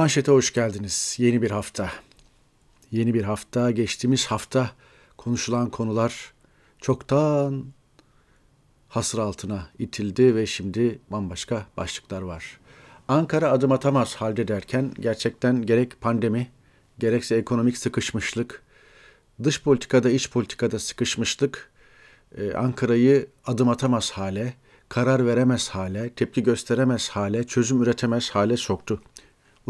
Manşete hoş geldiniz. Yeni bir hafta. Yeni bir hafta. Geçtiğimiz hafta konuşulan konular çoktan hasır altına itildi ve şimdi bambaşka başlıklar var. Ankara adım atamaz halde derken gerçekten gerek pandemi, gerekse ekonomik sıkışmışlık, dış politikada iç politikada sıkışmışlık e, Ankara'yı adım atamaz hale, karar veremez hale, tepki gösteremez hale, çözüm üretemez hale soktu.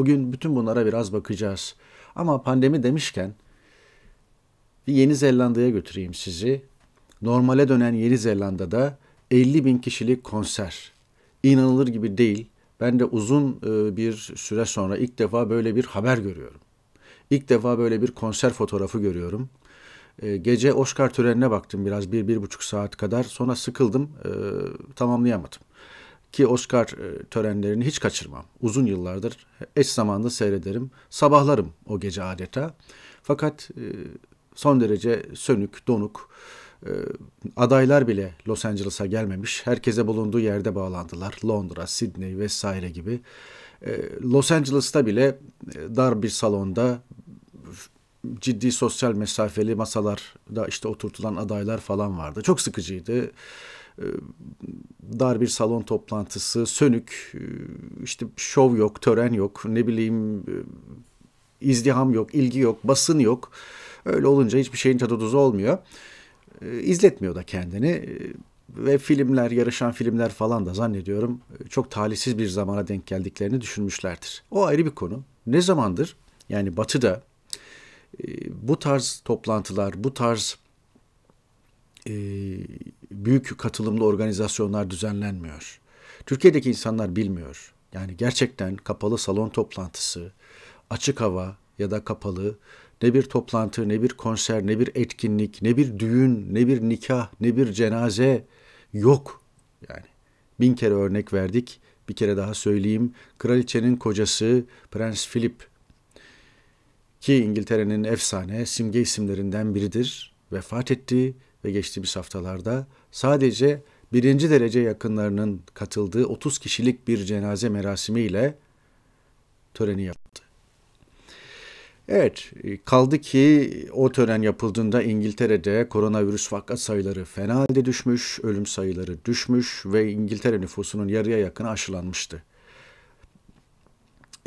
Bugün bütün bunlara biraz bakacağız. Ama pandemi demişken bir Yeni Zelanda'ya götüreyim sizi. Normale dönen Yeni Zelanda'da 50 bin kişilik konser. İnanılır gibi değil. Ben de uzun e, bir süre sonra ilk defa böyle bir haber görüyorum. İlk defa böyle bir konser fotoğrafı görüyorum. E, gece Oscar törenine baktım biraz bir, bir buçuk saat kadar. Sonra sıkıldım, e, tamamlayamadım ki Oscar e, törenlerini hiç kaçırmam. Uzun yıllardır eş zamanlı seyrederim. Sabahlarım o gece adeta. Fakat e, son derece sönük, donuk. E, adaylar bile Los Angeles'a gelmemiş. Herkese bulunduğu yerde bağlandılar. Londra, Sydney vesaire gibi. Los Angeles'ta bile dar bir salonda ciddi sosyal mesafeli masalarda işte oturtulan adaylar falan vardı. Çok sıkıcıydı. Ee, dar bir salon toplantısı, sönük, e, işte şov yok, tören yok, ne bileyim e, izdiham yok, ilgi yok, basın yok. Öyle olunca hiçbir şeyin tadı tuzu olmuyor. Ee, izletmiyor da kendini ee, ve filmler, yarışan filmler falan da zannediyorum e, çok talihsiz bir zamana denk geldiklerini düşünmüşlerdir. O ayrı bir konu. Ne zamandır yani batıda bu tarz toplantılar, bu tarz büyük katılımlı organizasyonlar düzenlenmiyor. Türkiye'deki insanlar bilmiyor. Yani gerçekten kapalı salon toplantısı, açık hava ya da kapalı ne bir toplantı, ne bir konser, ne bir etkinlik, ne bir düğün, ne bir nikah, ne bir cenaze yok. Yani bin kere örnek verdik. Bir kere daha söyleyeyim. Kraliçenin kocası Prens Philip ki İngiltere'nin efsane simge isimlerinden biridir. Vefat etti ve geçtiğimiz haftalarda sadece birinci derece yakınlarının katıldığı 30 kişilik bir cenaze merasimiyle töreni yaptı. Evet, e, kaldı ki o tören yapıldığında İngiltere'de koronavirüs vaka sayıları fena halde düşmüş, ölüm sayıları düşmüş ve İngiltere nüfusunun yarıya yakını aşılanmıştı.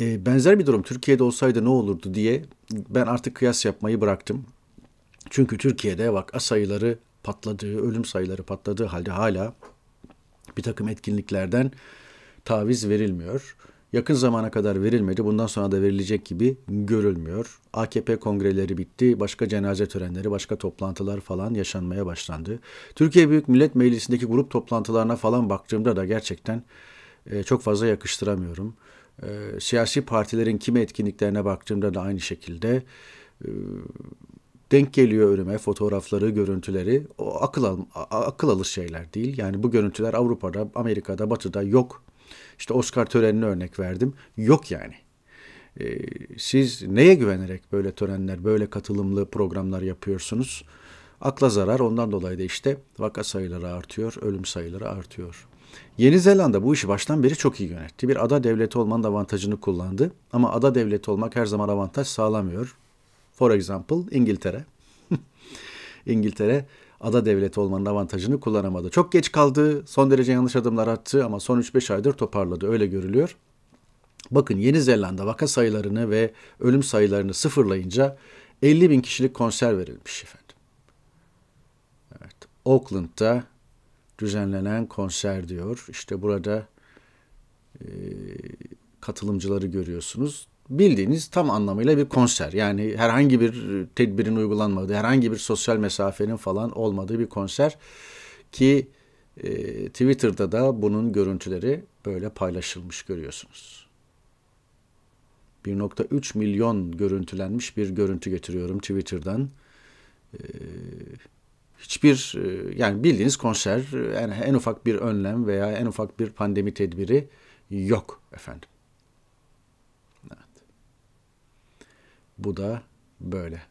E, benzer bir durum Türkiye'de olsaydı ne olurdu diye ben artık kıyas yapmayı bıraktım. Çünkü Türkiye'de vaka sayıları patladığı, ölüm sayıları patladığı halde hala bir takım etkinliklerden taviz verilmiyor. Yakın zamana kadar verilmedi. Bundan sonra da verilecek gibi görülmüyor. AKP kongreleri bitti. Başka cenaze törenleri, başka toplantılar falan yaşanmaya başlandı. Türkiye Büyük Millet Meclisi'ndeki grup toplantılarına falan baktığımda da gerçekten e, çok fazla yakıştıramıyorum. E, siyasi partilerin kimi etkinliklerine baktığımda da aynı şekilde e, denk geliyor önüme fotoğrafları, görüntüleri. O akıl, al, akıl alır şeyler değil. Yani bu görüntüler Avrupa'da, Amerika'da, Batı'da yok. İşte Oscar törenini örnek verdim. Yok yani. Ee, siz neye güvenerek böyle törenler, böyle katılımlı programlar yapıyorsunuz? Akla zarar ondan dolayı da işte vaka sayıları artıyor, ölüm sayıları artıyor. Yeni Zelanda bu işi baştan beri çok iyi yönetti. Bir ada devleti olmanın avantajını kullandı ama ada devleti olmak her zaman avantaj sağlamıyor. For example İngiltere. İngiltere ada devleti olmanın avantajını kullanamadı. Çok geç kaldı, son derece yanlış adımlar attı ama son 3-5 aydır toparladı öyle görülüyor. Bakın Yeni Zelanda vaka sayılarını ve ölüm sayılarını sıfırlayınca 50 bin kişilik konser verilmiş efendim. Evet, Auckland'da düzenlenen konser diyor. İşte burada e, katılımcıları görüyorsunuz bildiğiniz tam anlamıyla bir konser. Yani herhangi bir e, tedbirin uygulanmadığı, herhangi bir sosyal mesafenin falan olmadığı bir konser ki e, Twitter'da da bunun görüntüleri böyle paylaşılmış görüyorsunuz. 1.3 milyon görüntülenmiş bir görüntü getiriyorum Twitter'dan. E, hiçbir e, yani bildiğiniz konser e, yani en ufak bir önlem veya en ufak bir pandemi tedbiri yok efendim. Bu da böyle.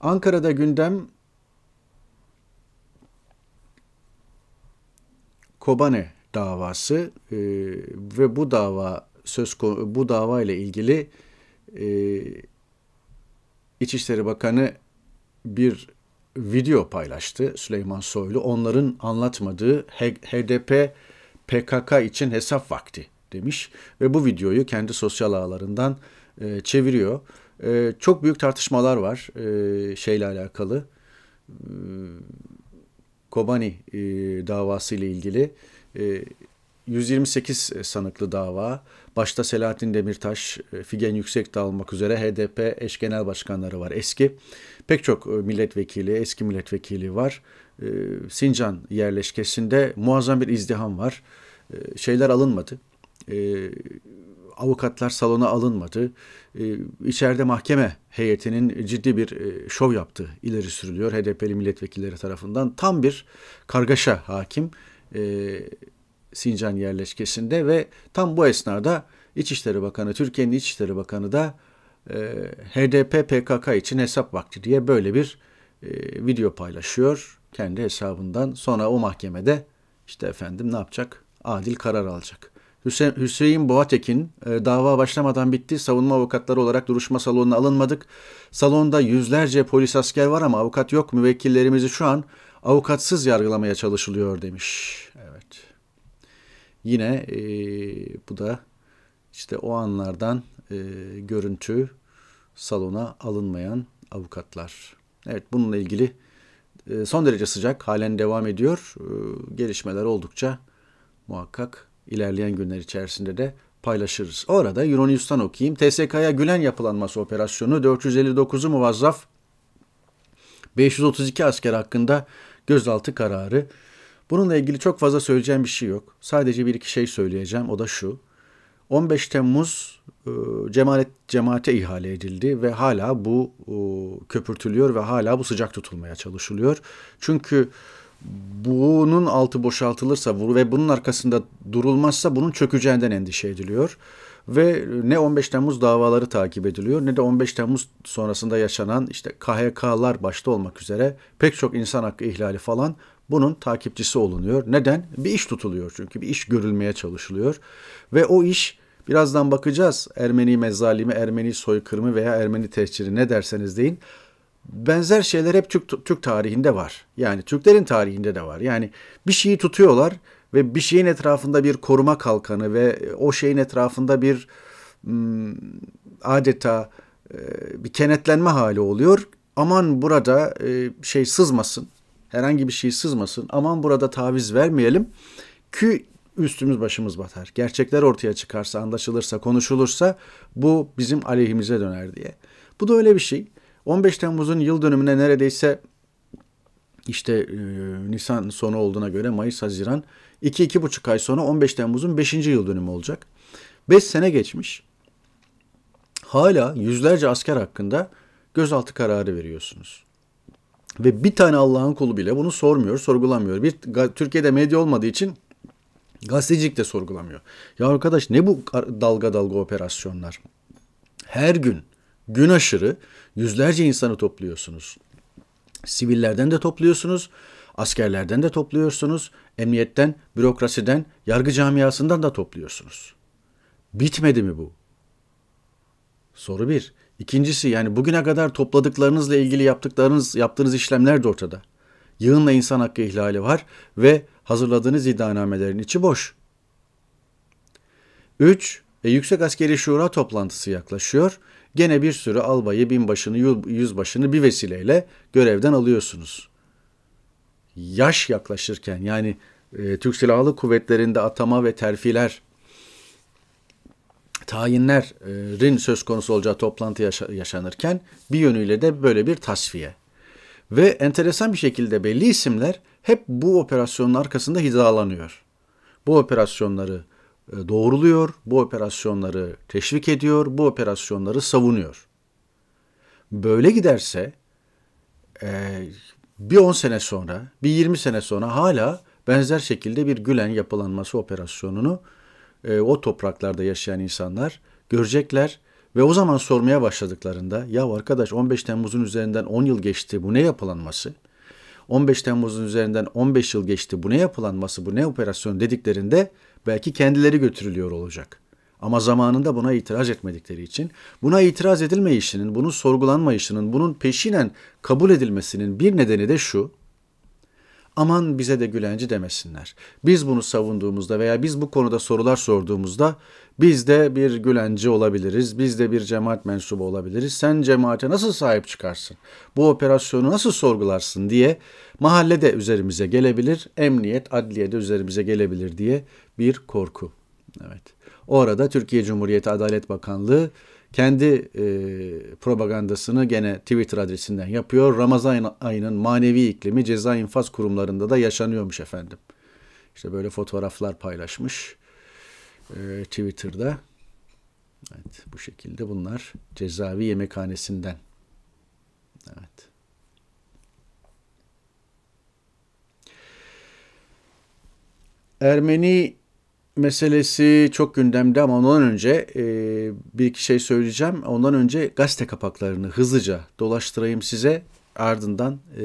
Ankara'da gündem Kobane davası e, ve bu dava söz bu dava ile ilgili e, İçişleri Bakanı bir video paylaştı Süleyman Soylu. Onların anlatmadığı HDP PKK için hesap vakti demiş ve bu videoyu kendi sosyal ağlarından e, çeviriyor. E, çok büyük tartışmalar var e, şeyle alakalı. E, Kobani e, davası ile ilgili e, 128 sanıklı dava. Başta Selahattin Demirtaş, e, Figen Yüksekdağ olmak üzere HDP eş genel başkanları var eski. Pek çok e, milletvekili, eski milletvekili var. E, Sincan yerleşkesinde muazzam bir izdiham var. Şeyler alınmadı avukatlar salona alınmadı. Ee, içeride mahkeme heyetinin ciddi bir e, şov yaptığı ileri sürülüyor HDP'li milletvekilleri tarafından. Tam bir kargaşa hakim e, Sincan yerleşkesinde ve tam bu esnada İçişleri Bakanı, Türkiye'nin İçişleri Bakanı da e, HDP PKK için hesap vakti diye böyle bir video paylaşıyor kendi hesabından. Sonra o mahkemede işte efendim ne yapacak? Adil karar alacak. Hüse Hüseyin Boğatekin e, dava başlamadan bitti. Savunma avukatları olarak duruşma salonuna alınmadık. Salonda yüzlerce polis asker var ama avukat yok. Müvekkillerimizi şu an avukatsız yargılamaya çalışılıyor demiş. Evet. Yine e, bu da işte o anlardan e, görüntü salona alınmayan avukatlar. Evet bununla ilgili e, son derece sıcak halen devam ediyor. E, gelişmeler oldukça muhakkak ilerleyen günler içerisinde de paylaşırız. Orada Yunanistan okuyayım. TSK'ya Gülen yapılanması operasyonu 459'u muvazzaf 532 asker hakkında gözaltı kararı. Bununla ilgili çok fazla söyleyeceğim bir şey yok. Sadece bir iki şey söyleyeceğim. O da şu. 15 Temmuz e, cemaat cemaate ihale edildi ve hala bu e, köpürtülüyor ve hala bu sıcak tutulmaya çalışılıyor. Çünkü bunun altı boşaltılırsa ve bunun arkasında durulmazsa bunun çökeceğinden endişe ediliyor. Ve ne 15 Temmuz davaları takip ediliyor ne de 15 Temmuz sonrasında yaşanan işte KHK'lar başta olmak üzere pek çok insan hakkı ihlali falan bunun takipçisi olunuyor. Neden? Bir iş tutuluyor çünkü bir iş görülmeye çalışılıyor ve o iş birazdan bakacağız Ermeni mezalimi, Ermeni soykırımı veya Ermeni tehciri ne derseniz deyin benzer şeyler hep Türk, Türk tarihinde var. Yani Türklerin tarihinde de var. Yani bir şeyi tutuyorlar ve bir şeyin etrafında bir koruma kalkanı ve o şeyin etrafında bir hmm, adeta e, bir kenetlenme hali oluyor. Aman burada e, şey sızmasın, herhangi bir şey sızmasın, aman burada taviz vermeyelim ki üstümüz başımız batar. Gerçekler ortaya çıkarsa, anlaşılırsa, konuşulursa bu bizim aleyhimize döner diye. Bu da öyle bir şey. 15 Temmuz'un yıl dönümüne neredeyse işte e, Nisan sonu olduğuna göre Mayıs, Haziran 2 buçuk ay sonra 15 Temmuz'un 5. yıl dönümü olacak. 5 sene geçmiş. Hala yüzlerce asker hakkında gözaltı kararı veriyorsunuz. Ve bir tane Allah'ın kulu bile bunu sormuyor, sorgulamıyor. Bir Türkiye'de medya olmadığı için gazetecilik de sorgulamıyor. Ya arkadaş ne bu dalga dalga operasyonlar? Her gün gün aşırı yüzlerce insanı topluyorsunuz. Sivillerden de topluyorsunuz, askerlerden de topluyorsunuz, emniyetten, bürokrasiden, yargı camiasından da topluyorsunuz. Bitmedi mi bu? Soru bir. İkincisi yani bugüne kadar topladıklarınızla ilgili yaptıklarınız, yaptığınız işlemler de ortada. Yığınla insan hakkı ihlali var ve hazırladığınız iddianamelerin içi boş. 3. E, yüksek askeri şura toplantısı yaklaşıyor. Gene bir sürü albayı, binbaşını, yüzbaşını bir vesileyle görevden alıyorsunuz. Yaş yaklaşırken yani e, Türk Silahlı Kuvvetleri'nde atama ve terfiler, tayinlerin söz konusu olacağı toplantı yaşanırken bir yönüyle de böyle bir tasfiye. Ve enteresan bir şekilde belli isimler hep bu operasyonun arkasında hizalanıyor. Bu operasyonları e, doğruluyor, bu operasyonları teşvik ediyor, bu operasyonları savunuyor. Böyle giderse e, bir 10 sene sonra, bir 20 sene sonra hala benzer şekilde bir Gülen yapılanması operasyonunu e, o topraklarda yaşayan insanlar görecekler ve o zaman sormaya başladıklarında ya arkadaş 15 Temmuz'un üzerinden 10 yıl geçti bu ne yapılanması? 15 Temmuz'un üzerinden 15 yıl geçti bu ne yapılanması bu ne operasyon dediklerinde Belki kendileri götürülüyor olacak. Ama zamanında buna itiraz etmedikleri için buna itiraz edilmeyişinin, bunun sorgulanmayışının, bunun peşinen kabul edilmesinin bir nedeni de şu. Aman bize de Gülenci demesinler. Biz bunu savunduğumuzda veya biz bu konuda sorular sorduğumuzda biz de bir Gülenci olabiliriz, biz de bir cemaat mensubu olabiliriz. Sen cemaate nasıl sahip çıkarsın? Bu operasyonu nasıl sorgularsın diye mahallede üzerimize gelebilir, emniyet, adliyede üzerimize gelebilir diye bir korku. Evet. O arada Türkiye Cumhuriyeti Adalet Bakanlığı kendi e, propagandasını gene Twitter adresinden yapıyor. Ramazan ayının manevi iklimi ceza infaz kurumlarında da yaşanıyormuş efendim. İşte böyle fotoğraflar paylaşmış e, Twitter'da. Evet, bu şekilde bunlar cezaevi yemekhanesinden. Evet. Ermeni meselesi çok gündemde ama ondan önce e, bir iki şey söyleyeceğim. Ondan önce gazete kapaklarını hızlıca dolaştırayım size. Ardından e,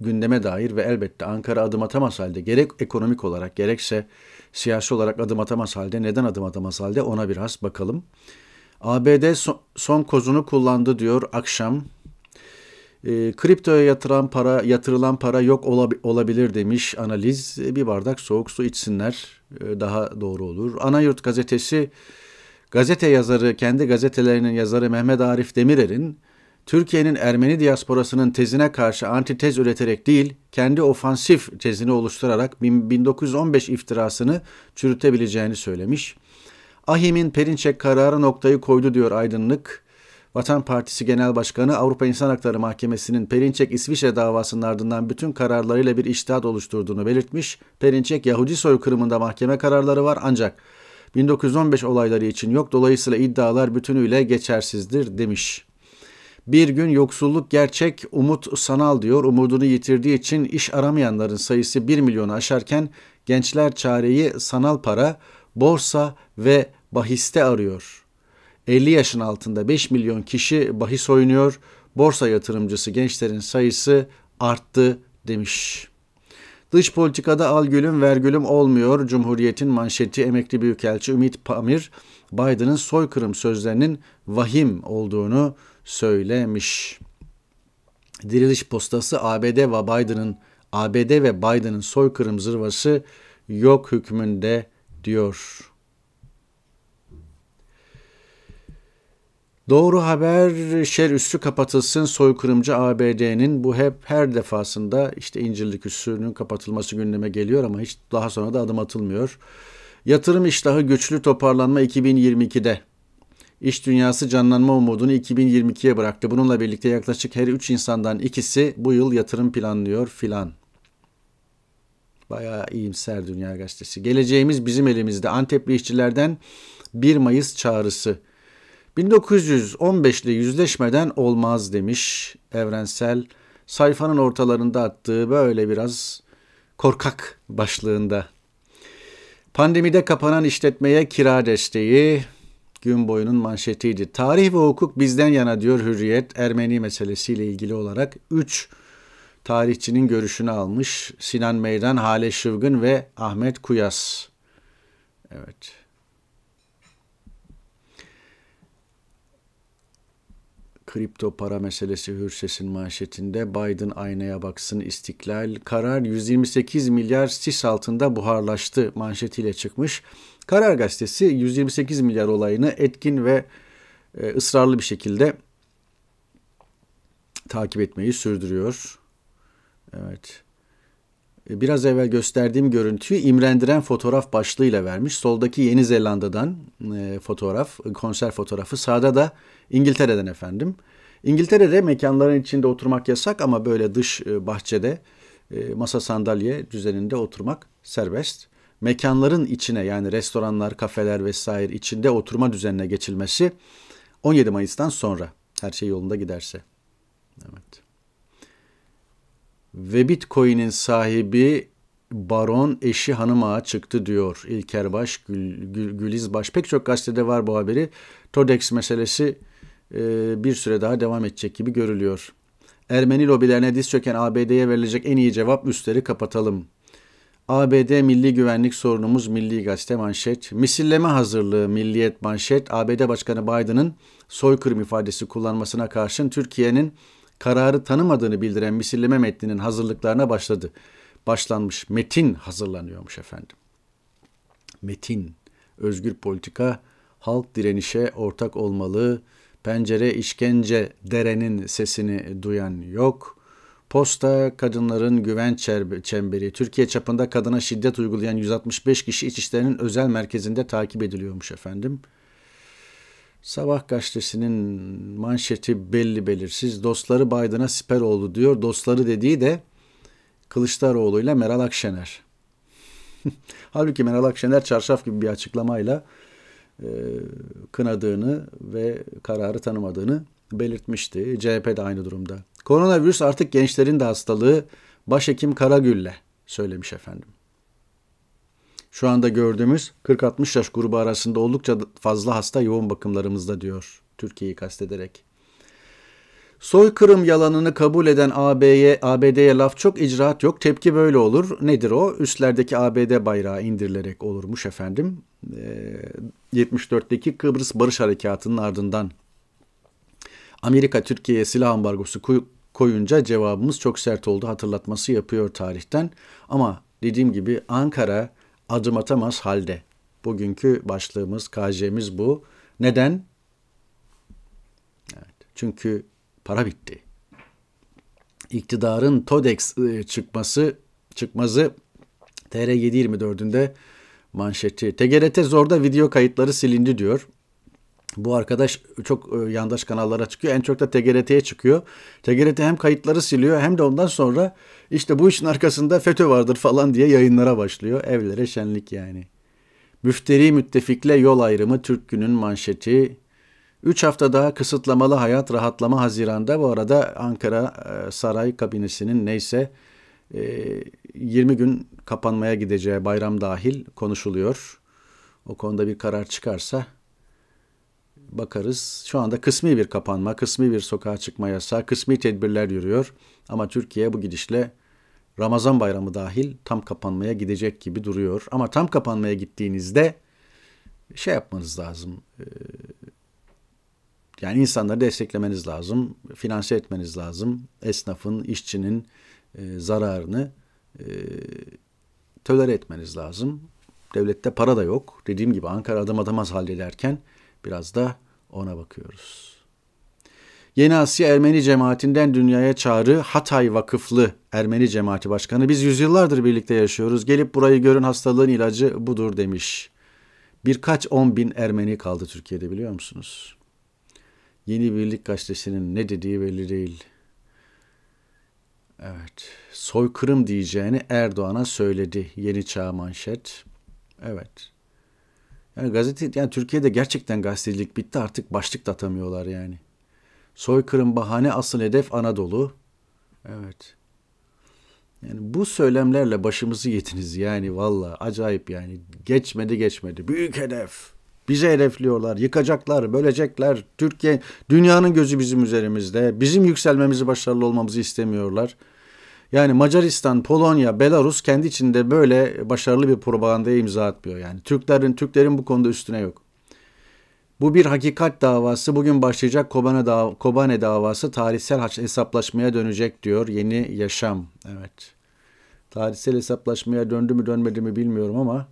gündeme dair ve elbette Ankara adım atamaz halde gerek ekonomik olarak gerekse siyasi olarak adım atamaz halde neden adım atamaz halde ona biraz bakalım. ABD son, son kozunu kullandı diyor akşam. E, kriptoya yatıran para, yatırılan para yok olabilir demiş analiz. E, bir bardak soğuk su içsinler e, daha doğru olur. Anayurt gazetesi gazete yazarı, kendi gazetelerinin yazarı Mehmet Arif Demirer'in Türkiye'nin Ermeni diasporasının tezine karşı antitez üreterek değil, kendi ofansif tezini oluşturarak 1915 iftirasını çürütebileceğini söylemiş. Ahim'in Perinçek kararı noktayı koydu diyor aydınlık. Vatan Partisi Genel Başkanı Avrupa İnsan Hakları Mahkemesi'nin Perinçek İsviçre davasının ardından bütün kararlarıyla bir iştihat oluşturduğunu belirtmiş. Perinçek Yahudi soykırımında mahkeme kararları var ancak 1915 olayları için yok dolayısıyla iddialar bütünüyle geçersizdir demiş. Bir gün yoksulluk gerçek, umut sanal diyor. Umudunu yitirdiği için iş aramayanların sayısı 1 milyonu aşarken gençler çareyi sanal para, borsa ve bahiste arıyor. 50 yaşın altında 5 milyon kişi bahis oynuyor. Borsa yatırımcısı gençlerin sayısı arttı demiş. Dış politikada al gülüm ver gülüm olmuyor. Cumhuriyet'in manşeti emekli büyükelçi Ümit Pamir Biden'ın soykırım sözlerinin vahim olduğunu söylemiş. Diriliş postası ABD ve Biden'ın ABD ve Biden'ın soykırım zırvası yok hükmünde diyor. Doğru haber şer üstü kapatılsın soykırımcı ABD'nin bu hep her defasında işte İncirlik üssünün kapatılması gündeme geliyor ama hiç daha sonra da adım atılmıyor. Yatırım iştahı güçlü toparlanma 2022'de. İş dünyası canlanma umudunu 2022'ye bıraktı. Bununla birlikte yaklaşık her 3 insandan ikisi bu yıl yatırım planlıyor filan. Bayağı iyimser Dünya Gazetesi. Geleceğimiz bizim elimizde. Antepli işçilerden 1 Mayıs çağrısı. 1915'li yüzleşmeden olmaz demiş Evrensel. Sayfanın ortalarında attığı böyle biraz korkak başlığında. Pandemide kapanan işletmeye kira desteği gün boyunun manşetiydi. Tarih ve hukuk bizden yana diyor Hürriyet Ermeni meselesiyle ilgili olarak 3 tarihçinin görüşünü almış. Sinan Meydan, Hale Şıvgın ve Ahmet Kuyas. Evet. kripto para meselesi Hürses'in manşetinde Biden aynaya baksın istiklal karar 128 milyar sis altında buharlaştı manşetiyle çıkmış. Karar gazetesi 128 milyar olayını etkin ve e, ısrarlı bir şekilde takip etmeyi sürdürüyor. Evet. E, biraz evvel gösterdiğim görüntüyü imrendiren fotoğraf başlığıyla vermiş. Soldaki Yeni Zelanda'dan e, fotoğraf, e, konser fotoğrafı. Sağda da İngiltere'den efendim. İngiltere'de mekanların içinde oturmak yasak ama böyle dış bahçede masa sandalye düzeninde oturmak serbest. Mekanların içine yani restoranlar, kafeler vesaire içinde oturma düzenine geçilmesi 17 Mayıs'tan sonra her şey yolunda giderse. Evet. Ve Bitcoin'in sahibi baron eşi hanıma çıktı diyor İlker Baş, Gül, Gül, Gülizbaş. Pek çok gazetede var bu haberi. Todex meselesi e, bir süre daha devam edecek gibi görülüyor. Ermeni lobilerine diz çöken ABD'ye verilecek en iyi cevap üstleri kapatalım. ABD milli güvenlik sorunumuz Milli Gazete manşet. Misilleme hazırlığı Milliyet manşet. ABD Başkanı Biden'ın soykırım ifadesi kullanmasına karşın Türkiye'nin kararı tanımadığını bildiren misilleme metninin hazırlıklarına başladı. Başlanmış metin hazırlanıyormuş efendim. Metin, özgür politika, halk direnişe ortak olmalı, pencere işkence derenin sesini duyan yok.'' Posta kadınların güven çemberi Türkiye çapında kadına şiddet uygulayan 165 kişi İçişleri'nin özel merkezinde takip ediliyormuş efendim. Sabah gazetesinin manşeti belli belirsiz. Dostları Biden'a siper oldu diyor. Dostları dediği de Kılıçdaroğlu ile Meral Akşener. Halbuki Meral Akşener çarşaf gibi bir açıklamayla e, kınadığını ve kararı tanımadığını belirtmişti. CHP de aynı durumda. Koronavirüs artık gençlerin de hastalığı başhekim Karagül'le söylemiş efendim. Şu anda gördüğümüz 40-60 yaş grubu arasında oldukça fazla hasta yoğun bakımlarımızda diyor Türkiye'yi kastederek. Soykırım yalanını kabul eden AB'ye, ABD'ye laf çok icraat yok. Tepki böyle olur. Nedir o? Üstlerdeki ABD bayrağı indirilerek olurmuş efendim. E, ee, 74'teki Kıbrıs Barış Harekatı'nın ardından Amerika Türkiye'ye silah ambargosu koyunca cevabımız çok sert oldu hatırlatması yapıyor tarihten. Ama dediğim gibi Ankara adım atamaz halde. Bugünkü başlığımız, KJ'miz bu. Neden? Evet, çünkü para bitti. İktidarın TODEX e, çıkması, çıkmazı TR724'ünde manşeti. TGRT zorda video kayıtları silindi diyor. Bu arkadaş çok e, yandaş kanallara çıkıyor. En çok da TGRT'ye çıkıyor. TGRT hem kayıtları siliyor hem de ondan sonra işte bu işin arkasında FETÖ vardır falan diye yayınlara başlıyor. Evlere şenlik yani. Müfteri müttefikle yol ayrımı Türk Gün'ün manşeti. 3 hafta daha kısıtlamalı hayat rahatlama Haziran'da. Bu arada Ankara e, Saray Kabinesi'nin neyse 20 e, gün kapanmaya gideceği bayram dahil konuşuluyor. O konuda bir karar çıkarsa bakarız. Şu anda kısmi bir kapanma, kısmi bir sokağa çıkma yasağı, kısmi tedbirler yürüyor. Ama Türkiye bu gidişle Ramazan bayramı dahil tam kapanmaya gidecek gibi duruyor. Ama tam kapanmaya gittiğinizde şey yapmanız lazım. E, yani insanları desteklemeniz lazım, finanse etmeniz lazım. Esnafın, işçinin e, zararını e, tölere etmeniz lazım. Devlette para da yok. Dediğim gibi Ankara adım adamaz hallederken Biraz da ona bakıyoruz. Yeni Asya Ermeni Cemaatinden dünyaya çağrı Hatay Vakıflı Ermeni Cemaati Başkanı biz yüzyıllardır birlikte yaşıyoruz. Gelip burayı görün hastalığın ilacı budur demiş. Birkaç on bin Ermeni kaldı Türkiye'de biliyor musunuz? Yeni Birlik Gazetesi'nin ne dediği belli değil. Evet. Soykırım diyeceğini Erdoğan'a söyledi. Yeni Çağ manşet. Evet. Yani gazete yani Türkiye'de gerçekten gazetecilik bitti artık başlık da atamıyorlar yani. Soykırım bahane asıl hedef Anadolu. Evet. Yani bu söylemlerle başımızı yediniz yani valla acayip yani geçmedi geçmedi büyük hedef Bize hedefliyorlar yıkacaklar bölecekler Türkiye dünyanın gözü bizim üzerimizde bizim yükselmemizi başarılı olmamızı istemiyorlar. Yani Macaristan, Polonya, Belarus kendi içinde böyle başarılı bir propagandaya imza atmıyor. Yani Türklerin Türklerin bu konuda üstüne yok. Bu bir hakikat davası. Bugün başlayacak Kobane, dav Kobane davası tarihsel hesaplaşmaya dönecek diyor Yeni Yaşam. Evet. Tarihsel hesaplaşmaya döndü mü dönmedi mi bilmiyorum ama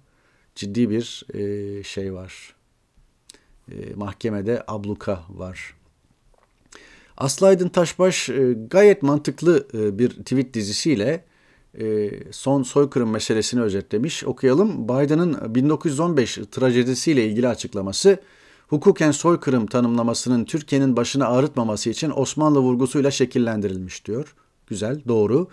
ciddi bir e, şey var. E, mahkemede abluka var. Aslı Aydın Taşbaş e, gayet mantıklı e, bir tweet dizisiyle e, son soykırım meselesini özetlemiş. Okuyalım. Biden'ın 1915 trajedisiyle ilgili açıklaması hukuken soykırım tanımlamasının Türkiye'nin başına ağrıtmaması için Osmanlı vurgusuyla şekillendirilmiş diyor. Güzel, doğru.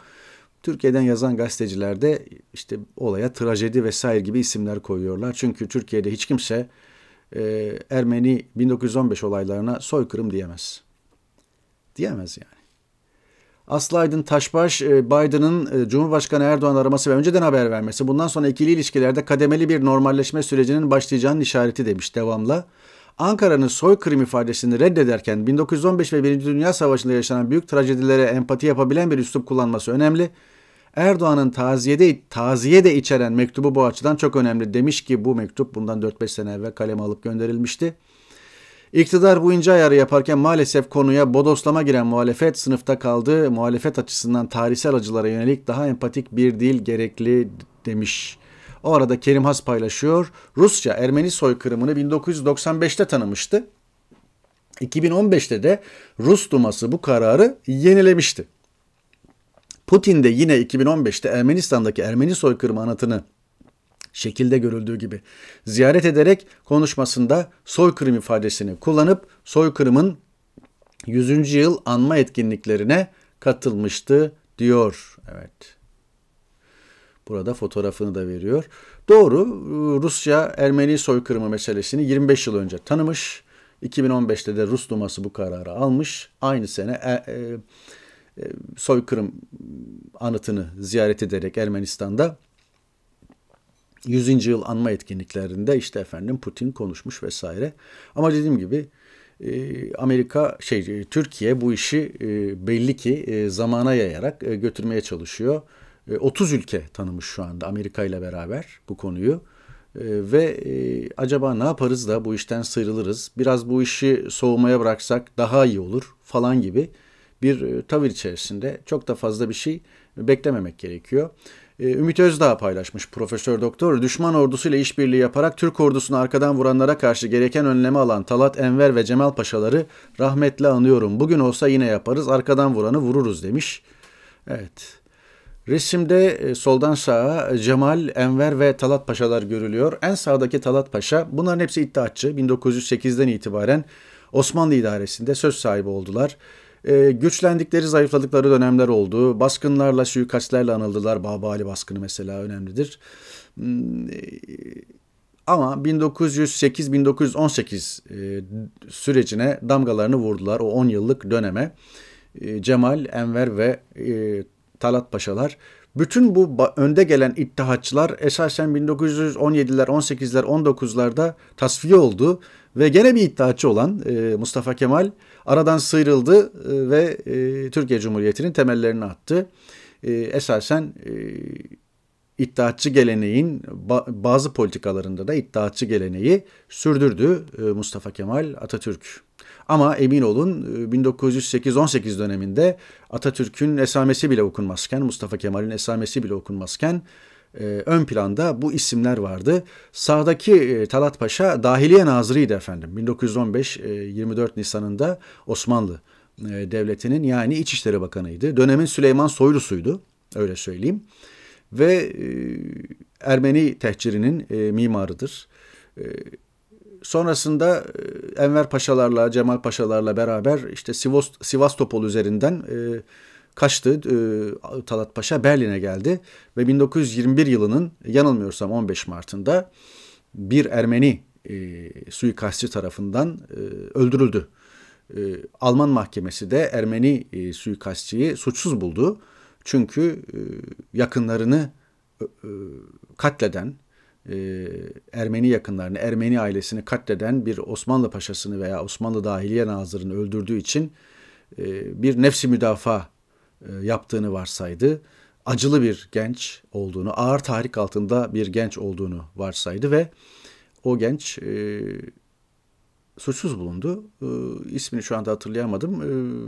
Türkiye'den yazan gazeteciler de işte olaya trajedi vesaire gibi isimler koyuyorlar. Çünkü Türkiye'de hiç kimse Ermeni 1915 olaylarına soykırım diyemez diyemez yani. Aslı Aydın Taşbaş, e, Biden'ın e, Cumhurbaşkanı Erdoğan araması ve önceden haber vermesi bundan sonra ikili ilişkilerde kademeli bir normalleşme sürecinin başlayacağının işareti demiş devamla. Ankara'nın soykırım ifadesini reddederken 1915 ve 1. Dünya Savaşı'nda yaşanan büyük trajedilere empati yapabilen bir üslup kullanması önemli. Erdoğan'ın taziyede, taziyede içeren mektubu bu açıdan çok önemli demiş ki bu mektup bundan 4-5 sene evvel kaleme alıp gönderilmişti. İktidar bu ince ayarı yaparken maalesef konuya bodoslama giren muhalefet sınıfta kaldı. Muhalefet açısından tarihsel acılara yönelik daha empatik bir dil gerekli demiş. O arada Kerim Has paylaşıyor. Rusya Ermeni soykırımını 1995'te tanımıştı. 2015'te de Rus Duması bu kararı yenilemişti. Putin de yine 2015'te Ermenistan'daki Ermeni soykırımı anıtını şekilde görüldüğü gibi ziyaret ederek konuşmasında soykırım ifadesini kullanıp soykırımın 100. yıl anma etkinliklerine katılmıştı diyor. Evet. Burada fotoğrafını da veriyor. Doğru Rusya Ermeni soykırımı meselesini 25 yıl önce tanımış. 2015'te de Rus Duması bu kararı almış. Aynı sene e, e, e soykırım anıtını ziyaret ederek Ermenistan'da 100. yıl anma etkinliklerinde işte efendim Putin konuşmuş vesaire. Ama dediğim gibi e, Amerika şey e, Türkiye bu işi e, belli ki zamana yayarak götürmeye çalışıyor. 30 ülke tanımış şu anda Amerika ile beraber bu konuyu ve acaba ne yaparız da bu işten sıyrılırız? Biraz bu işi soğumaya bıraksak daha iyi olur falan gibi bir tavır içerisinde çok da fazla bir şey beklememek gerekiyor. Ee, Ümit Özdağ paylaşmış Profesör Doktor. Düşman ordusuyla işbirliği yaparak Türk ordusunu arkadan vuranlara karşı gereken önlemi alan Talat Enver ve Cemal Paşaları rahmetle anıyorum. Bugün olsa yine yaparız arkadan vuranı vururuz demiş. Evet. Resimde e, soldan sağa Cemal, Enver ve Talat Paşalar görülüyor. En sağdaki Talat Paşa bunların hepsi iddiatçı. 1908'den itibaren Osmanlı idaresinde söz sahibi oldular e, güçlendikleri, zayıfladıkları dönemler oldu. Baskınlarla, suikastlerle anıldılar. Baba Ali baskını mesela önemlidir. Hmm, e, ama 1908-1918 e, sürecine damgalarını vurdular. O 10 yıllık döneme e, Cemal, Enver ve e, Talat Paşalar bütün bu önde gelen ittihatçılar esasen 1917'ler, 18'ler, 19'larda tasfiye oldu ve gene bir iddiaçı olan e, Mustafa Kemal aradan sıyrıldı e, ve e, Türkiye Cumhuriyeti'nin temellerini attı. E, esasen e, iddiatçı geleneğin bazı politikalarında da iddiatçı geleneği sürdürdü Mustafa Kemal Atatürk. Ama emin olun 1908-18 döneminde Atatürk'ün esamesi bile okunmazken, Mustafa Kemal'in esamesi bile okunmazken e, ön planda bu isimler vardı. Sağdaki e, Talat Paşa Dahiliye Nazırı'ydı efendim. 1915 24 e, Nisan'ında Osmanlı Devleti'nin yani İçişleri Bakanı'ydı. Dönemin Süleyman Soylusu'ydu öyle söyleyeyim. Ve Ermeni tehcirinin mimarıdır. sonrasında Enver Paşalarla, Cemal Paşalarla beraber işte Sivas, Sivastopol üzerinden e, kaçtı e, Talat Paşa Berlin'e geldi ve 1921 yılının yanılmıyorsam 15 Mart'ında bir Ermeni e, suikastçı tarafından e, öldürüldü. E, Alman mahkemesi de Ermeni e, suikastçıyı suçsuz buldu. Çünkü e, yakınlarını e, e katleden, e, Ermeni yakınlarını, Ermeni ailesini katleden bir Osmanlı paşasını veya Osmanlı dahiliye nazırını öldürdüğü için e, bir nefsi müdafaa e, yaptığını varsaydı, acılı bir genç olduğunu, ağır tahrik altında bir genç olduğunu varsaydı ve o genç e, suçsuz bulundu. E, ismini şu anda hatırlayamadım.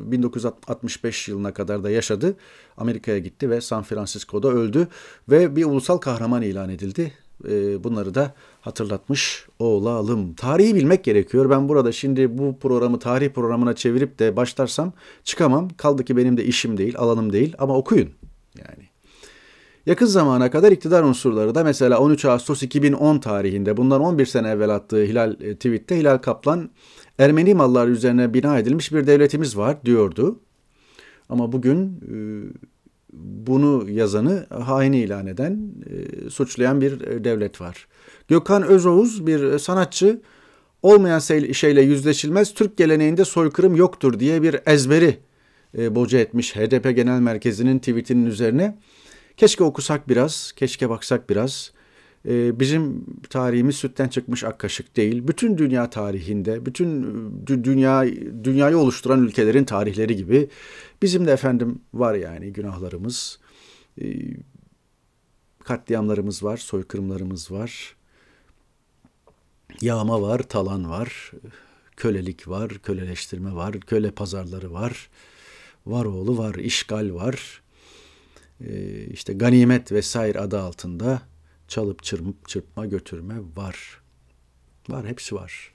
E, 1965 yılına kadar da yaşadı. Amerika'ya gitti ve San Francisco'da öldü ve bir ulusal kahraman ilan edildi. E, bunları da hatırlatmış olalım. Tarihi bilmek gerekiyor. Ben burada şimdi bu programı tarih programına çevirip de başlarsam çıkamam. Kaldı ki benim de işim değil, alanım değil ama okuyun. Yani Yakın zamana kadar iktidar unsurları da mesela 13 Ağustos 2010 tarihinde bundan 11 sene evvel attığı Hilal e, tweette Hilal Kaplan Ermeni mallar üzerine bina edilmiş bir devletimiz var diyordu. Ama bugün e, bunu yazanı hain ilan eden, e, suçlayan bir e, devlet var. Gökhan Özoğuz bir e, sanatçı olmayan şey, şeyle yüzleşilmez, Türk geleneğinde soykırım yoktur diye bir ezberi e, boca etmiş HDP Genel Merkezi'nin tweetinin üzerine. Keşke okusak biraz, keşke baksak biraz. Ee, bizim tarihimiz sütten çıkmış ak kaşık değil. Bütün dünya tarihinde, bütün e, dünya dünyayı oluşturan ülkelerin tarihleri gibi bizim de efendim var yani günahlarımız, ee, katliamlarımız var, soykırımlarımız var. Yağma var, talan var, kölelik var, köleleştirme var, köle pazarları var, var oğlu var, işgal var. Ee, işte ganimet vesaire adı altında çalıp çırp, çırpma götürme var. Var hepsi var.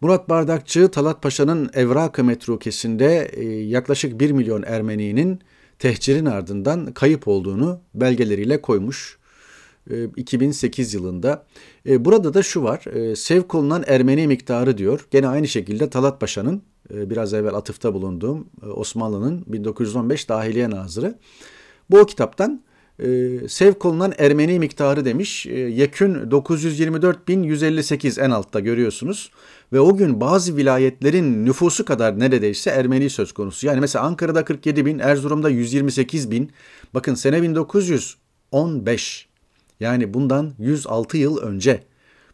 Murat Bardakçı Talat Paşa'nın Evrak-ı Metrukesinde e, yaklaşık 1 milyon Ermeni'nin tehcirin ardından kayıp olduğunu belgeleriyle koymuş. 2008 e, yılında. E, burada da şu var. Sevk olunan Ermeni miktarı diyor. Gene aynı şekilde Talat Paşa'nın biraz evvel atıfta bulunduğum Osmanlı'nın 1915 Dahiliye Nazırı. Bu o kitaptan e, ee, sevk olunan Ermeni miktarı demiş. E, yekün 924.158 en altta görüyorsunuz. Ve o gün bazı vilayetlerin nüfusu kadar neredeyse Ermeni söz konusu. Yani mesela Ankara'da 47 bin, Erzurum'da 128 bin. Bakın sene 1915. Yani bundan 106 yıl önce.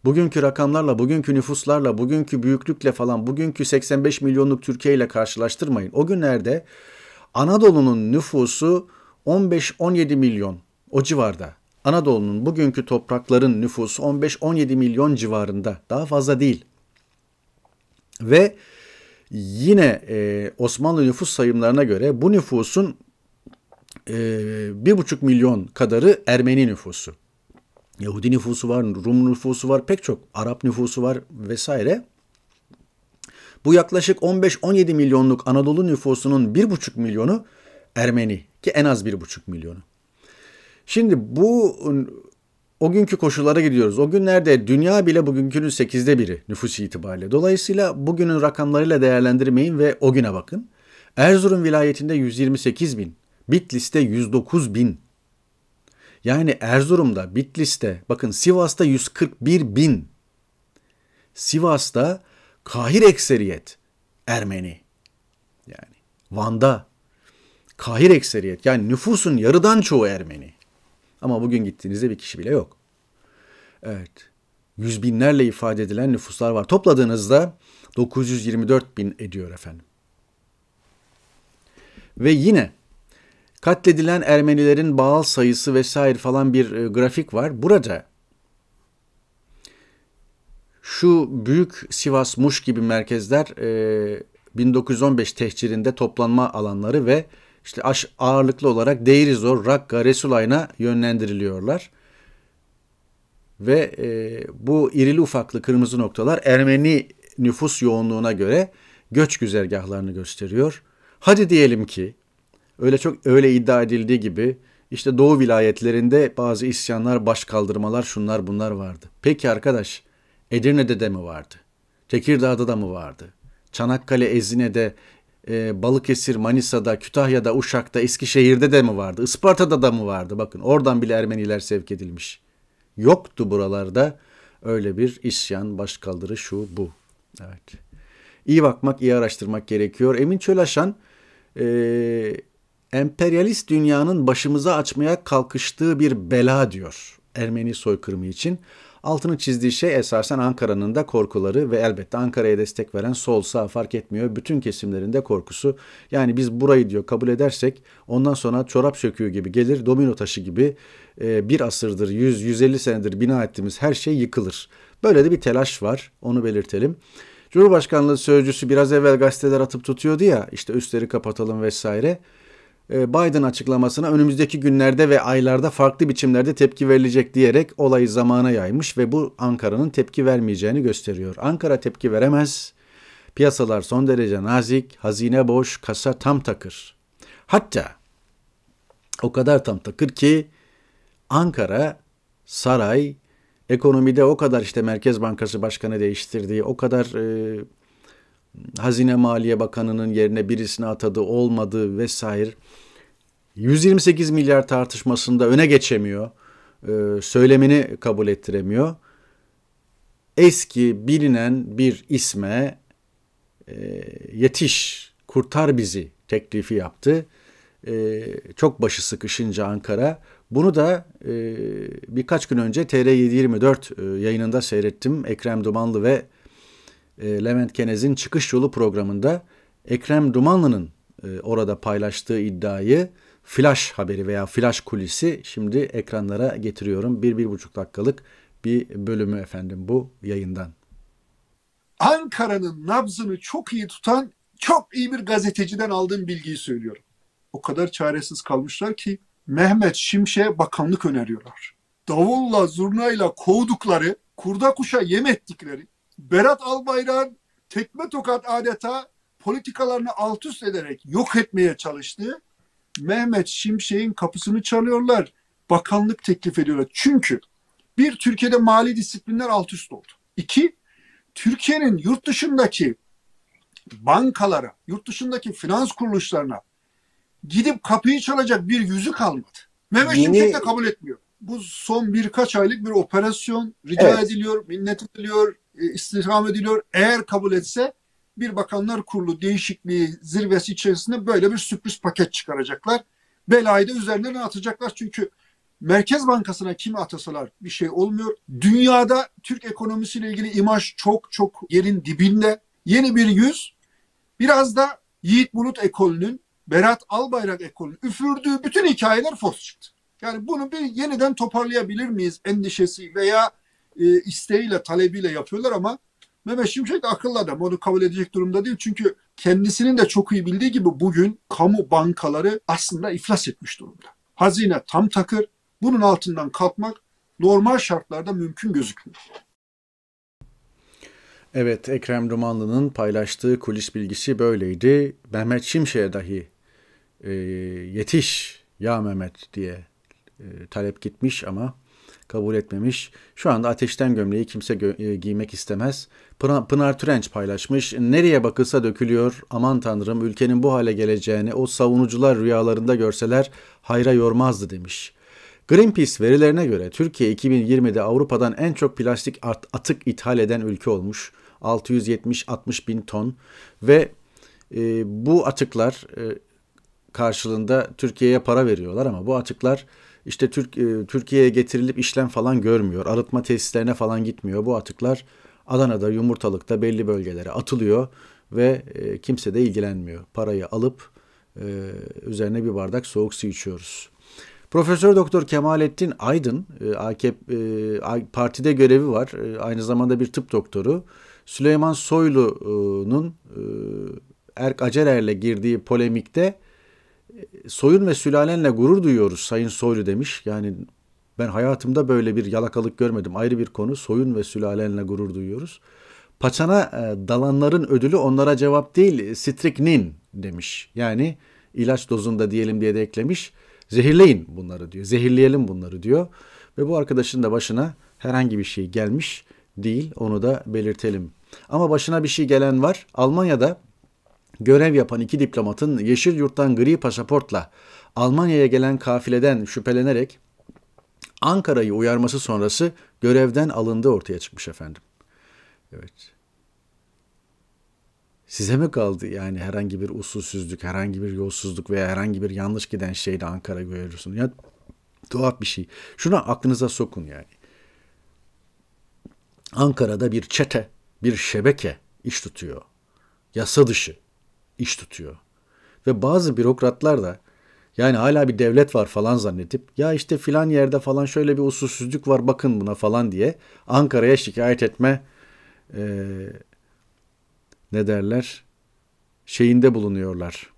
Bugünkü rakamlarla, bugünkü nüfuslarla, bugünkü büyüklükle falan, bugünkü 85 milyonluk Türkiye ile karşılaştırmayın. O günlerde Anadolu'nun nüfusu 15-17 milyon o civarda. Anadolu'nun bugünkü toprakların nüfusu 15-17 milyon civarında. Daha fazla değil. Ve yine e, Osmanlı nüfus sayımlarına göre bu nüfusun e, bir buçuk milyon kadarı Ermeni nüfusu. Yahudi nüfusu var, Rum nüfusu var, pek çok Arap nüfusu var vesaire. Bu yaklaşık 15-17 milyonluk Anadolu nüfusunun bir buçuk milyonu Ermeni ki en az bir buçuk milyonu. Şimdi bu o günkü koşullara gidiyoruz. O günlerde dünya bile bugünkünün sekizde biri nüfus itibariyle. Dolayısıyla bugünün rakamlarıyla değerlendirmeyin ve o güne bakın. Erzurum vilayetinde 128 bin, Bitlis'te 109 bin. Yani Erzurum'da, Bitlis'te, bakın Sivas'ta 141 bin. Sivas'ta kahir ekseriyet Ermeni. Yani Van'da Kahir ekseriyet yani nüfusun yarıdan çoğu Ermeni. Ama bugün gittiğinizde bir kişi bile yok. Evet. Yüz binlerle ifade edilen nüfuslar var. Topladığınızda 924 bin ediyor efendim. Ve yine katledilen Ermenilerin bağal sayısı vesaire falan bir e, grafik var. Burada şu büyük Sivas, Muş gibi merkezler 1915 e, tehcirinde toplanma alanları ve işte ağırlıklı olarak Deirizor, Rakka, Resulayn'a yönlendiriliyorlar. Ve e, bu irili ufaklı kırmızı noktalar Ermeni nüfus yoğunluğuna göre göç güzergahlarını gösteriyor. Hadi diyelim ki öyle çok öyle iddia edildiği gibi işte doğu vilayetlerinde bazı isyanlar, baş kaldırmalar, şunlar bunlar vardı. Peki arkadaş, Edirne'de de mi vardı? Tekirdağ'da da mı vardı? Çanakkale Ezine'de e, Balıkesir, Manisa'da, Kütahya'da, Uşak'ta, Eskişehir'de de mi vardı? Isparta'da da mı vardı? Bakın oradan bile Ermeniler sevk edilmiş. Yoktu buralarda öyle bir isyan, başkaldırı şu bu. Evet. İyi bakmak, iyi araştırmak gerekiyor. Emin Çölaşan e, emperyalist dünyanın başımıza açmaya kalkıştığı bir bela diyor. Ermeni soykırımı için. Altını çizdiği şey esasen Ankara'nın da korkuları ve elbette Ankara'ya destek veren sol sağ fark etmiyor. Bütün kesimlerinde korkusu. Yani biz burayı diyor kabul edersek ondan sonra çorap söküğü gibi gelir domino taşı gibi e, bir asırdır 100-150 senedir bina ettiğimiz her şey yıkılır. Böyle de bir telaş var onu belirtelim. Cumhurbaşkanlığı sözcüsü biraz evvel gazeteler atıp tutuyordu ya işte üstleri kapatalım vesaire. E, Biden açıklamasına önümüzdeki günlerde ve aylarda farklı biçimlerde tepki verilecek diyerek olayı zamana yaymış ve bu Ankara'nın tepki vermeyeceğini gösteriyor. Ankara tepki veremez. Piyasalar son derece nazik, hazine boş, kasa tam takır. Hatta o kadar tam takır ki Ankara saray ekonomide o kadar işte Merkez Bankası Başkanı değiştirdiği, o kadar e, Hazine Maliye Bakanı'nın yerine birisini atadı olmadı vesaire. 128 milyar tartışmasında öne geçemiyor. Ee, söylemini kabul ettiremiyor. Eski bilinen bir isme e, yetiş, kurtar bizi teklifi yaptı. E, çok başı sıkışınca Ankara. Bunu da e, birkaç gün önce TR724 e, yayınında seyrettim. Ekrem Dumanlı ve e, Levent Kenez'in Çıkış Yolu programında Ekrem Dumanlı'nın e, orada paylaştığı iddiayı flash haberi veya flash kulisi şimdi ekranlara getiriyorum. Bir, bir buçuk dakikalık bir bölümü efendim bu yayından. Ankara'nın nabzını çok iyi tutan çok iyi bir gazeteciden aldığım bilgiyi söylüyorum. O kadar çaresiz kalmışlar ki Mehmet Şimşek'e bakanlık öneriyorlar. Davulla, zurnayla kovdukları, kurda kuşa yem ettikleri Berat Albayrak tekme tokat adeta politikalarını alt üst ederek yok etmeye çalıştı. Mehmet Şimşek'in kapısını çalıyorlar. Bakanlık teklif ediyorlar. Çünkü bir Türkiye'de mali disiplinler alt üst oldu. İki, Türkiye'nin yurt dışındaki bankalara, yurt dışındaki finans kuruluşlarına gidip kapıyı çalacak bir yüzü kalmadı. Mehmet Yeni... Şimşek de kabul etmiyor. Bu son birkaç aylık bir operasyon rica evet. ediliyor, minnet ediliyor, e, istihdam ediliyor. Eğer kabul etse bir bakanlar kurulu değişikliği zirvesi içerisinde böyle bir sürpriz paket çıkaracaklar. Belayı da üzerlerine atacaklar çünkü Merkez Bankası'na kim atasalar bir şey olmuyor. Dünyada Türk ekonomisiyle ilgili imaj çok çok yerin dibinde. Yeni bir yüz biraz da Yiğit Bulut ekolünün, Berat Albayrak ekolünün üfürdüğü bütün hikayeler fos çıktı. Yani bunu bir yeniden toparlayabilir miyiz endişesi veya e, isteğiyle, talebiyle yapıyorlar ama Mehmet Şimşek de akıllı adam. Onu kabul edecek durumda değil. Çünkü kendisinin de çok iyi bildiği gibi bugün kamu bankaları aslında iflas etmiş durumda. Hazine tam takır. Bunun altından kalkmak normal şartlarda mümkün gözükmüyor. Evet Ekrem Dumanlı'nın paylaştığı kulis bilgisi böyleydi. Mehmet Şimşek'e dahi e, yetiş ya Mehmet diye e, talep gitmiş ama kabul etmemiş. Şu anda ateşten gömleği kimse gö- e, giymek istemez. Pınar, Pınar Türenç paylaşmış. Nereye bakılsa dökülüyor. Aman tanrım ülkenin bu hale geleceğini o savunucular rüyalarında görseler hayra yormazdı demiş. Greenpeace verilerine göre Türkiye 2020'de Avrupa'dan en çok plastik atık ithal eden ülke olmuş. 670-60 bin ton ve e, bu atıklar e, karşılığında Türkiye'ye para veriyorlar ama bu atıklar işte Türk e, Türkiye'ye getirilip işlem falan görmüyor. Arıtma tesislerine falan gitmiyor. Bu atıklar Adana'da, Yumurtalık'ta belli bölgelere atılıyor ve e, kimse de ilgilenmiyor. Parayı alıp e, üzerine bir bardak soğuk su içiyoruz. Profesör Doktor Kemalettin Aydın, AKP partide görevi var. aynı zamanda bir tıp doktoru. Süleyman Soylu'nun Erk Acerer'le girdiği polemikte soyun ve sülalenle gurur duyuyoruz Sayın Soylu demiş. Yani ben hayatımda böyle bir yalakalık görmedim. Ayrı bir konu. Soyun ve sülalenle gurur duyuyoruz. Paçana e, dalanların ödülü onlara cevap değil, striknin demiş. Yani ilaç dozunda diyelim diye de eklemiş. Zehirleyin bunları diyor. Zehirleyelim bunları diyor. Ve bu arkadaşın da başına herhangi bir şey gelmiş değil. Onu da belirtelim. Ama başına bir şey gelen var. Almanya'da Görev yapan iki diplomatın yeşil yurttan gri pasaportla Almanya'ya gelen kafileden şüphelenerek Ankara'yı uyarması sonrası görevden alındığı ortaya çıkmış efendim. Evet. Size mi kaldı yani herhangi bir usulsüzlük, herhangi bir yolsuzluk veya herhangi bir yanlış giden şeyde Ankara görürsün. Ya tuhaf bir şey. Şuna aklınıza sokun yani. Ankara'da bir çete, bir şebeke iş tutuyor. Yasa dışı, iş tutuyor. Ve bazı bürokratlar da yani hala bir devlet var falan zannetip ya işte filan yerde falan şöyle bir usulsüzlük var bakın buna falan diye Ankara'ya şikayet etme e, ne derler şeyinde bulunuyorlar.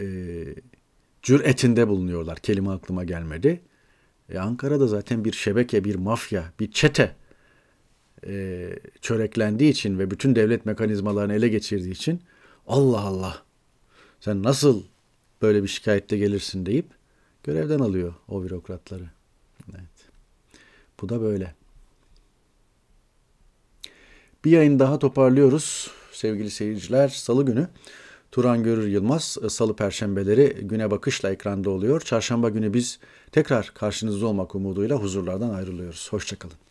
E, cüretinde bulunuyorlar. Kelime aklıma gelmedi. E, Ankara'da zaten bir şebeke, bir mafya, bir çete e, çöreklendiği için ve bütün devlet mekanizmalarını ele geçirdiği için Allah Allah sen nasıl böyle bir şikayette gelirsin deyip görevden alıyor o bürokratları. Evet. Bu da böyle. Bir yayın daha toparlıyoruz sevgili seyirciler. Salı günü Turan Görür Yılmaz e, salı perşembeleri güne bakışla ekranda oluyor. Çarşamba günü biz tekrar karşınızda olmak umuduyla huzurlardan ayrılıyoruz. Hoşçakalın.